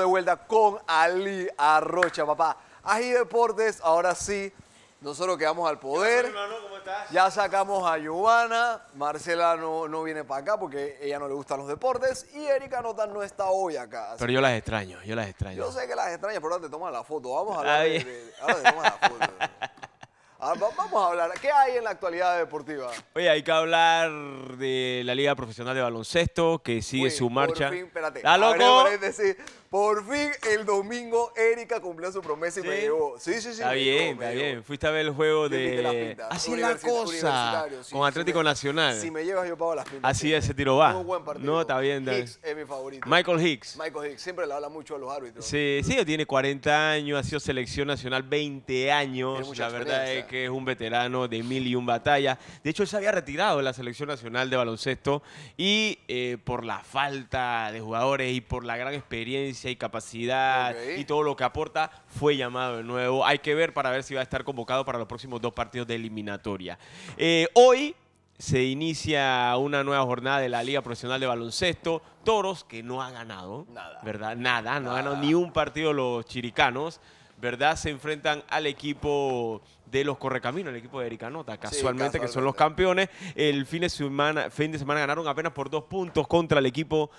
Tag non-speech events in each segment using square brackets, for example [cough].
de vuelta con Ali Arrocha, papá. Ají Deportes, ahora sí, nosotros quedamos al poder. ¿cómo estás? Ya sacamos a Giovanna, Marcela no, viene para acá porque ella no le gustan los deportes y Erika Nota no está hoy acá. Pero yo las extraño, yo las extraño. Yo sé que las extrañas, pero ahora te tomas la foto. Vamos a hablar. ahora te tomas la foto. [laughs] Ah, vamos a hablar. ¿Qué hay en la actualidad deportiva? Oye, hay que hablar de la Liga Profesional de Baloncesto que sigue su marcha. ¿Está loco? Por fin el domingo Erika cumplió su promesa y me llevó. Sí, sí, sí. Está bien, está bien. Fuiste a ver el juego de. Así es la cosa. con Atlético Nacional. Si me llevas, yo pago las pintas. Así es, ese tiro va. un buen partido. No, está bien. Hicks es mi favorito. Michael Hicks. Michael Hicks. Siempre le habla mucho a los árbitros. Sí, sí, tiene 40 años, ha sido selección nacional 20 años. La verdad es que es un veterano de mil y un batallas. De hecho, él se había retirado de la selección nacional de baloncesto y eh, por la falta de jugadores y por la gran experiencia y capacidad y todo lo que aporta, fue llamado de nuevo. Hay que ver para ver si va a estar convocado para los próximos dos partidos de eliminatoria. Eh, hoy se inicia una nueva jornada de la Liga Profesional de Baloncesto. Toros, que no ha ganado, Nada. ¿verdad? Nada, no Nada. ha ganado ni un partido los chiricanos, ¿verdad? Se enfrentan al equipo de los Correcaminos, el equipo de Ericanota, casualmente, casualmente, que son los campeones. El fin de, semana, fin de semana ganaron apenas por dos puntos contra el equipo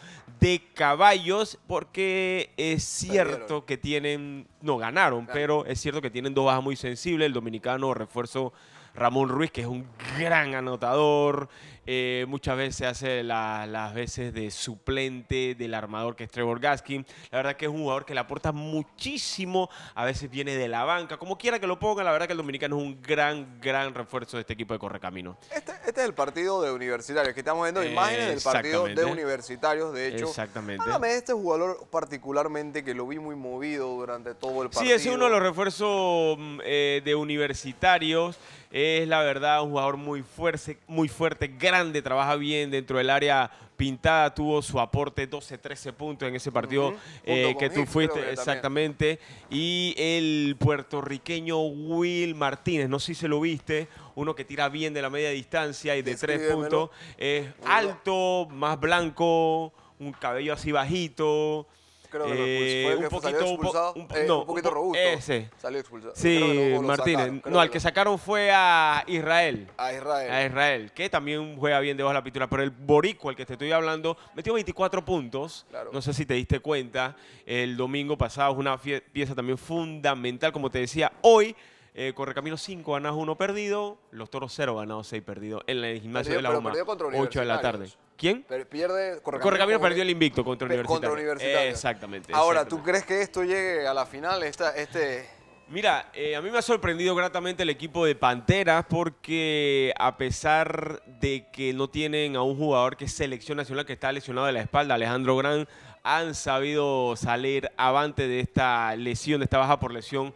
de caballos porque es cierto que tienen, no ganaron, pero es cierto que tienen dos bajas muy sensibles, el dominicano refuerzo Ramón Ruiz, que es un gran anotador, eh, muchas veces hace las veces de suplente del armador que es Trevor Gaskin. La verdad que es un jugador que le aporta muchísimo, a veces viene de la banca, como quiera que lo ponga, la verdad que el dominicano es un gran, gran refuerzo de este equipo de Correcamino. Este, este es el partido de universitarios, que estamos viendo imágenes del partido de universitarios, de hecho. Exactamente. este jugador particularmente que lo vi muy movido durante todo el partido. Sí, es uno de los refuerzos mm, eh, de universitarios. Es la verdad un jugador muy fuerte, muy fuerte, grande, trabaja bien dentro del área pintada, tuvo su aporte 12-13 puntos en ese partido eh, que tú fuiste, exactamente. Y el puertorriqueño Will Martínez, no sé si se lo viste, uno que tira bien de la media distancia y de tres puntos. Es alto, más blanco, un cabello así bajito creo que eh, un poquito, poquito robusto. Ese. Salió expulsado. Sí, Martínez. no, al que, sacaron fue a Israel. A Israel. A Israel, que también juega bien debajo de la pintura. Pero el Boricua, al que te estoy hablando, metió 24 puntos. No sé si te diste cuenta. El domingo pasado fue una pieza también fundamental. Como te decía, hoy eh, Correcamino Correcaminos 5 ganados, 1 perdido. Los toros 0 ganados, 6 perdido En el gimnasio de la UMA. 8 de la tarde. ¿Quién? pierde Correcaminos. perdió el invicto contra Universitario. exactamente. Ahora, ¿tú crees que esto llegue a la final? Esta, este... Mira, eh, a mí me ha sorprendido gratamente el equipo de Panteras porque a pesar de que no tienen a un jugador que es selección nacional que está lesionado de la espalda, Alejandro Gran, han sabido salir avante de esta lesión, de esta baja por lesión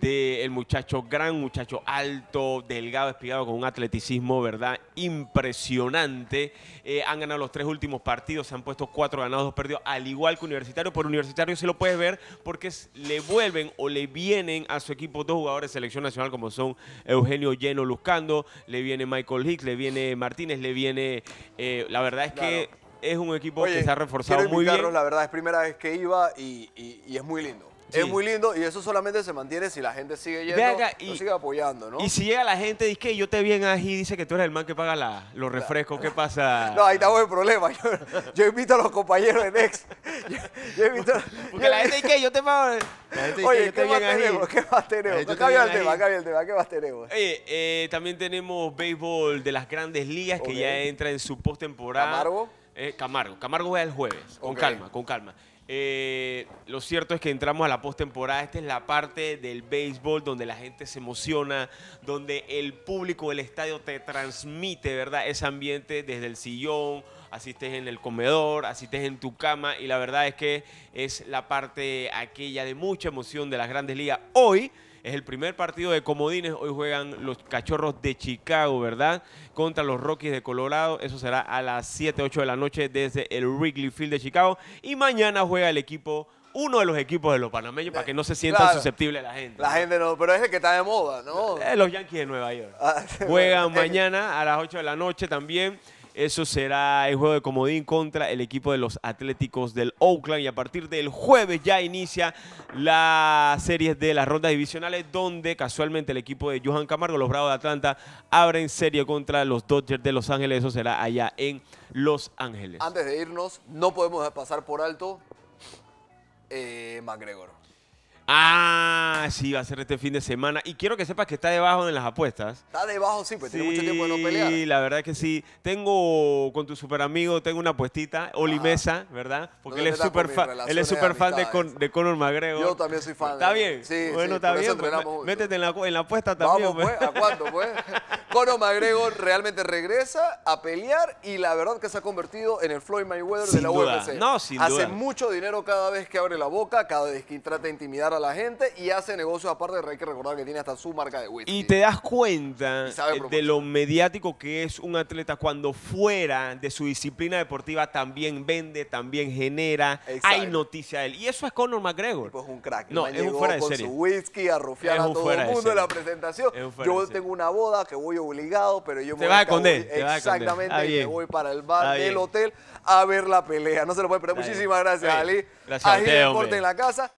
del muchacho gran, muchacho alto, delgado, espigado, con un atleticismo, ¿verdad? Impresionante. Eh, han ganado los tres últimos partidos, se han puesto cuatro ganados, dos perdidos, al igual que Universitario. Por Universitario se lo puedes ver porque le vuelven o le vienen a su equipo dos jugadores de selección nacional como son Eugenio Lleno Luzcando, le viene Michael Hicks, le viene Martínez, le viene... Eh, la verdad es que... Es un equipo que se ha reforzado muy bien. La verdad es primera vez que iba y es muy lindo. Es muy lindo y eso solamente se mantiene si la gente sigue yendo, y, sigue apoyando, ¿no? Y si llega la gente y dice que yo te vi en Ají y dice que tú eres el man que paga los refrescos, ¿qué pasa? [laughs] No, ahí estamos en problema. Yo, invito a los compañeros de nex [laughs] Yo, invito, Porque la gente dice que yo te pago... [laughs] La gente Oye, que ¿qué, más tenemos, ¿qué más tenemos? el tema, cambia el tema. ¿Qué más tenemos? Oye, eh, también tenemos béisbol de las grandes ligas que ya entra en su postemporada. ¿Camargo? Eh, Camargo. Camargo es el jueves, con calma, con calma. Eh, lo cierto es que entramos a la postemporada. Esta es la parte del béisbol donde la gente se emociona, donde el público del estadio te transmite, ¿verdad? Ese ambiente desde el sillón, así estés en el comedor, así estés en tu cama. Y la verdad es que es la parte aquella de mucha emoción de las grandes ligas. Hoy es el primer partido de comodines. Hoy juegan los Cachorros de Chicago, ¿verdad? Contra los Rockies de Colorado. Eso será a las 7, 8 de la noche desde el Wrigley Field de Chicago. Y mañana juega el equipo uno de los equipos de los panameños para que no se sienta susceptible a la gente. La gente no, pero es el que está de moda, ¿no? Eh, los Yankees de Nueva York. Ah, [laughs] juegan mañana a las 8 de la noche también eso será el juego de comodín contra el equipo de los Atléticos del Oakland. Y a partir del jueves ya inicia la serie de las rondas divisionales, donde casualmente el equipo de Johan Camargo, los Bravos de Atlanta, abren serie contra los Dodgers de Los Ángeles. Eso será allá en Los Ángeles. Antes de irnos, no podemos pasar por alto eh, McGregor. Ah, sí, va a ser este fin de semana. Y quiero que sepas que está debajo en las apuestas. Está debajo, sí, pues tiene mucho tiempo de no pelear. Sí, la verdad es que sí. Tengo con tu super amigo, tengo una apuestita, Oli Mesa, ¿verdad? Porque él, es super fan, él es súper fan de, Con, de Conor McGregor. Yo también soy fan. ¿Está bien? Sí, bueno, está bien. Pues, métete en la, en la, apuesta también. Vamos, pues. pues. ¿A cuánto, pues? [laughs] Conor McGregor realmente regresa a pelear y la verdad que se ha convertido en el Floyd Mayweather de la UFC. No, sin hace mucho dinero cada vez que abre la boca, cada vez que trata de intimidar a la gente y hace negocios aparte. Hay que recordar que tiene hasta su marca de whisky. Y te das cuenta eh, de lo mediático que es un atleta cuando fuera de su disciplina deportiva también vende, también genera, hay noticia de él. Y eso es Conor McGregor. Pues un crack. No, es un fuera de serie. con su whisky a rufiar a todo el mundo en la presentación. Yo tengo una boda que voy a obligado, pero yo me voy a esconder. Exactamente, y me voy para el bar del hotel a ver la pelea. No se lo puede perder. Muchísimas gracias, Ali. Gracias Agil a en la casa.